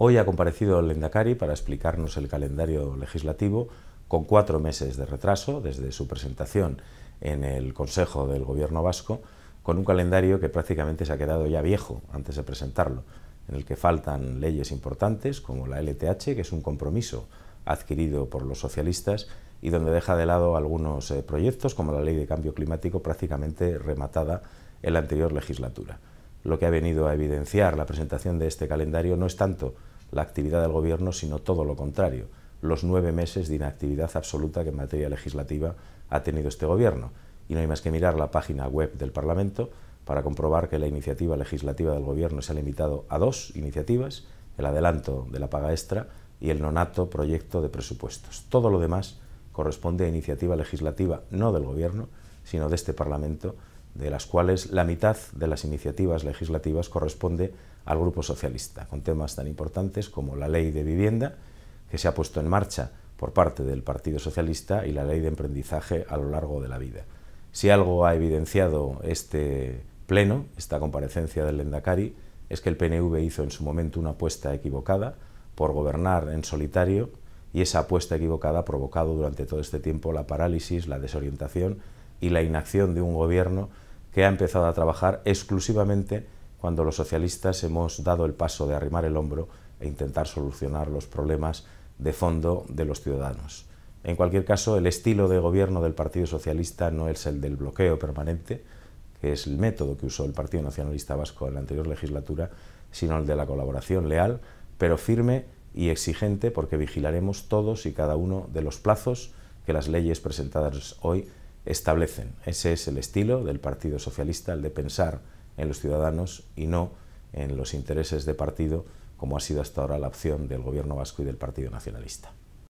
Hoy ha comparecido el Endacari para explicarnos el calendario legislativo con cuatro meses de retraso desde su presentación en el Consejo del Gobierno Vasco, con un calendario que prácticamente se ha quedado ya viejo antes de presentarlo, en el que faltan leyes importantes como la LTH, que es un compromiso adquirido por los socialistas y donde deja de lado algunos eh, proyectos como la ley de cambio climático prácticamente rematada en la anterior legislatura lo que ha venido a evidenciar la presentación de este calendario no es tanto la actividad del Gobierno, sino todo lo contrario, los nueve meses de inactividad absoluta que en materia legislativa ha tenido este Gobierno. Y no hay más que mirar la página web del Parlamento para comprobar que la iniciativa legislativa del Gobierno se ha limitado a dos iniciativas, el adelanto de la paga extra y el nonato proyecto de presupuestos. Todo lo demás corresponde a iniciativa legislativa no del Gobierno, sino de este Parlamento de las cuales la mitad de las iniciativas legislativas corresponde al Grupo Socialista, con temas tan importantes como la ley de vivienda, que se ha puesto en marcha por parte del Partido Socialista, y la ley de emprendizaje a lo largo de la vida. Si algo ha evidenciado este pleno, esta comparecencia del Lendakari, es que el PNV hizo en su momento una apuesta equivocada por gobernar en solitario y esa apuesta equivocada ha provocado durante todo este tiempo la parálisis, la desorientación y la inacción de un gobierno que ha empezado a trabajar exclusivamente cuando los socialistas hemos dado el paso de arrimar el hombro e intentar solucionar los problemas de fondo de los ciudadanos. En cualquier caso, el estilo de gobierno del Partido Socialista no es el del bloqueo permanente, que es el método que usó el Partido Nacionalista Vasco en la anterior legislatura, sino el de la colaboración leal, pero firme y exigente, porque vigilaremos todos y cada uno de los plazos que las leyes presentadas hoy establecen. Ese es el estilo del Partido Socialista, el de pensar en los ciudadanos y no en los intereses de partido, como ha sido hasta ahora la opción del Gobierno vasco y del Partido Nacionalista.